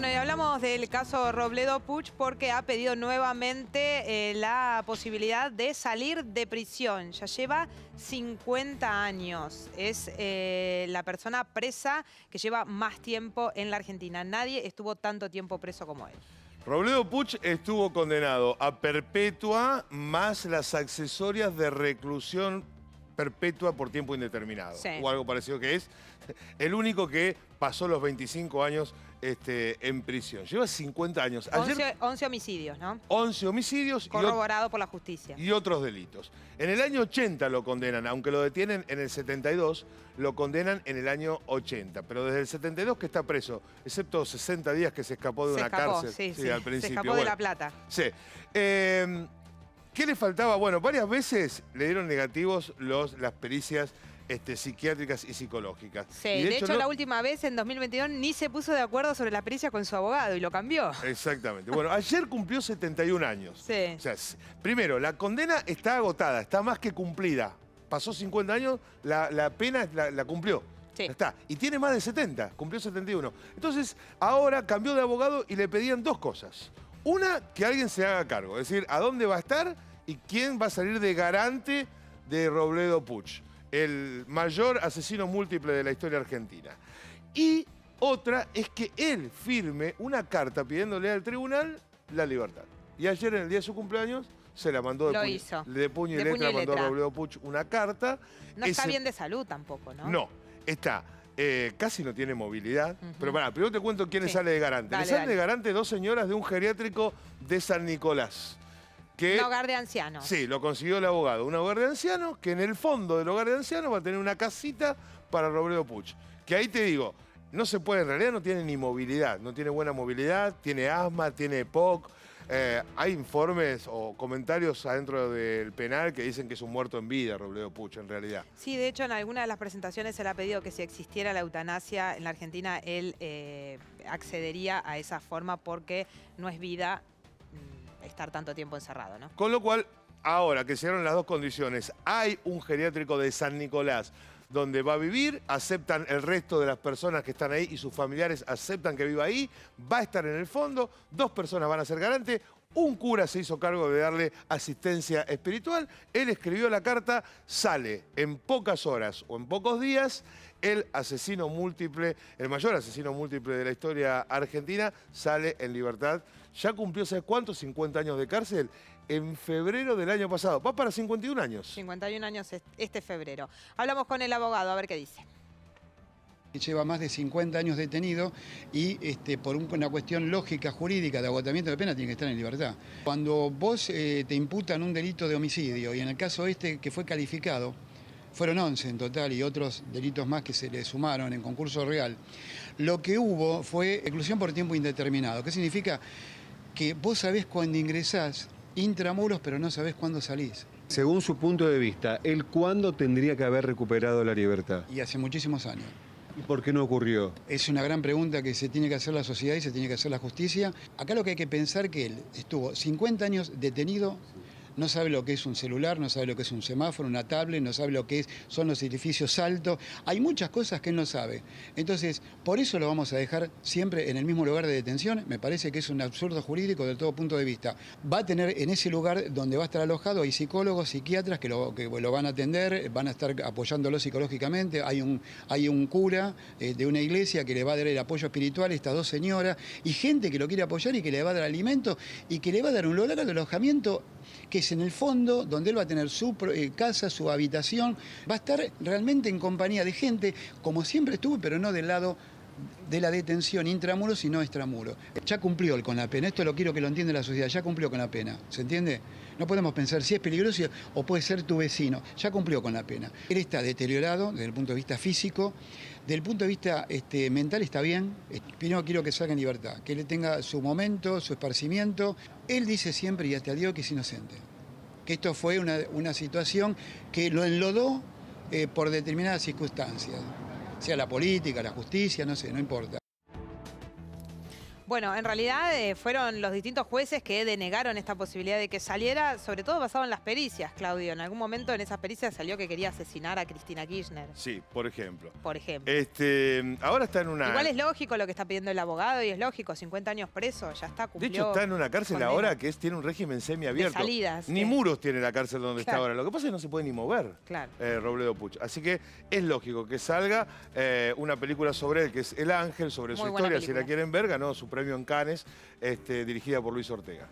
Bueno, y hablamos del caso Robledo Puch porque ha pedido nuevamente eh, la posibilidad de salir de prisión. Ya lleva 50 años. Es eh, la persona presa que lleva más tiempo en la Argentina. Nadie estuvo tanto tiempo preso como él. Robledo Puch estuvo condenado a perpetua más las accesorias de reclusión perpetua por tiempo indeterminado, o algo parecido que es, el único que pasó los 25 años este, en prisión. Lleva 50 años. 11, homicidios, ¿no? 11 homicidios. Corroborado por la justicia. Y otros delitos. En el año 80 lo condenan, aunque lo detienen en el 72, lo condenan en el año 80. Pero desde el 72 que está preso, excepto 60 días que se escapó de una cárcel. Sí, sí, sí, Se escapó de La Plata. Sí. Eh, ¿Qué le faltaba? Bueno, varias veces le dieron negativos los, las pericias este, psiquiátricas y psicológicas. Sí, de, hecho, la última vez, en 2022, ni se puso de acuerdo sobre la pericia con su abogado y lo cambió. Exactamente. Bueno, ayer cumplió 71 años. Sí. O sea, primero, la condena está agotada, está más que cumplida. Pasó 50 años, la, pena la, cumplió. Sí. Está. Y tiene más de 70, cumplió 71. Entonces, ahora cambió de abogado y le pedían dos cosas. Una, que alguien se haga cargo, es decir, ¿a dónde va a estar? ¿Y quién va a salir de garante de Robledo Puch? El mayor asesino múltiple de la historia argentina. Y otra es que él firme una carta pidiéndole al tribunal la libertad. Y ayer, en el día de su cumpleaños, se la mandó de, puño, de puño y letra, mandó a Robledo Puch una carta. No está bien de salud tampoco, ¿no? No, está... Eh, casi no tiene movilidad. Pero bueno, primero te cuento quién sale de garante. le salen de garante dos señoras de un geriátrico de San Nicolás un hogar de ancianos. Sí, lo consiguió el abogado. Un hogar de ancianos que en el fondo del hogar de ancianos va a tener una casita para Robledo Puch. Que ahí te digo, no se puede, en realidad no tiene ni movilidad, no tiene buena movilidad, tiene asma, tiene POC. Eh, hay informes o comentarios adentro del penal que dicen que es un muerto en vida, Robledo Puch, en realidad. Sí, de hecho, en alguna de las presentaciones se le ha pedido que si existiera la eutanasia en la Argentina, él eh, accedería a esa forma porque no es vida, estar tanto tiempo encerrado, ¿no? Con lo cual, ahora que se dieron las dos condiciones, hay un geriátrico de San Nicolás donde va a vivir, aceptan el resto de las personas que están ahí y sus familiares aceptan que viva ahí, va a estar en el fondo, dos personas van a ser garante, un cura se hizo cargo de darle asistencia espiritual, él escribió la carta, sale en pocas horas o en pocos días, el asesino múltiple, el mayor asesino múltiple de la historia argentina, sale en libertad ya cumplió, hace cuántos? 50 años de cárcel en febrero del año pasado. Va para 51 años. 51 años este febrero. Hablamos con el abogado, a ver qué dice lleva más de 50 años detenido y este, por una cuestión lógica jurídica de agotamiento de pena tiene que estar en libertad. Cuando vos eh, te imputan un delito de homicidio y en el caso este que fue calificado, fueron 11 en total y otros delitos más que se le sumaron en concurso real, lo que hubo fue exclusión por tiempo indeterminado, ¿Qué significa que vos sabés cuándo ingresás intramuros, pero no sabés cuándo salís. Según su punto de vista, ¿el cuándo tendría que haber recuperado la libertad? Y hace muchísimos años. ¿Y por qué no ocurrió? Es una gran pregunta que se tiene que hacer la sociedad y se tiene que hacer la justicia. Acá lo que hay que pensar es que él estuvo 50 años detenido, no sabe lo que es un celular, no sabe lo que es un semáforo, una tablet, no sabe lo que es, son los edificios altos. Hay muchas cosas que él no sabe. Entonces, por eso lo vamos a dejar siempre en el mismo lugar de detención. Me parece que es un absurdo jurídico de todo punto de vista. Va a tener en ese lugar donde va a estar alojado, hay psicólogos, psiquiatras que lo, que lo van a atender, van a estar apoyándolo psicológicamente. Hay un, hay un cura eh, de una iglesia que le va a dar el apoyo espiritual estas dos señoras y gente que lo quiere apoyar y que le va a dar alimento y que le va a dar un lugar de alojamiento que en el fondo, donde él va a tener su eh, casa, su habitación, va a estar realmente en compañía de gente, como siempre estuvo, pero no del lado de la detención intramuro, sino extramuro. Ya cumplió con la pena, esto lo quiero que lo entienda la sociedad, ya cumplió con la pena, ¿se entiende? No podemos pensar si es peligroso o puede ser tu vecino, ya cumplió con la pena. Él está deteriorado desde el punto de vista físico, desde el punto de vista este, mental está bien, primero quiero que salga en libertad, que él tenga su momento, su esparcimiento. Él dice siempre y hasta Dios que es inocente que esto fue una, situación que lo enlodó eh, por determinadas circunstancias, sea la política, la justicia, no sé, no importa. Bueno, en realidad eh, fueron los distintos jueces que denegaron esta posibilidad de que saliera, sobre todo basado en las pericias, Claudio. En algún momento en esas pericias salió que quería asesinar a Cristina Kirchner. Sí, por ejemplo. Por ejemplo. Este, ahora está en una... Igual es lógico lo que está pidiendo el abogado y es lógico, 50 años preso, ya está cumplido. De hecho, está en una cárcel ahora que tiene un régimen semiabierto. salidas. Ni muros tiene la cárcel donde está ahora. Lo que pasa es que no se puede ni mover claro. Eh, Robledo Puch. Así que es lógico que salga eh, una película sobre él, que es El Ángel, sobre su historia. Si la quieren ver, ¿no? su premio en este, dirigida por Luis Ortega.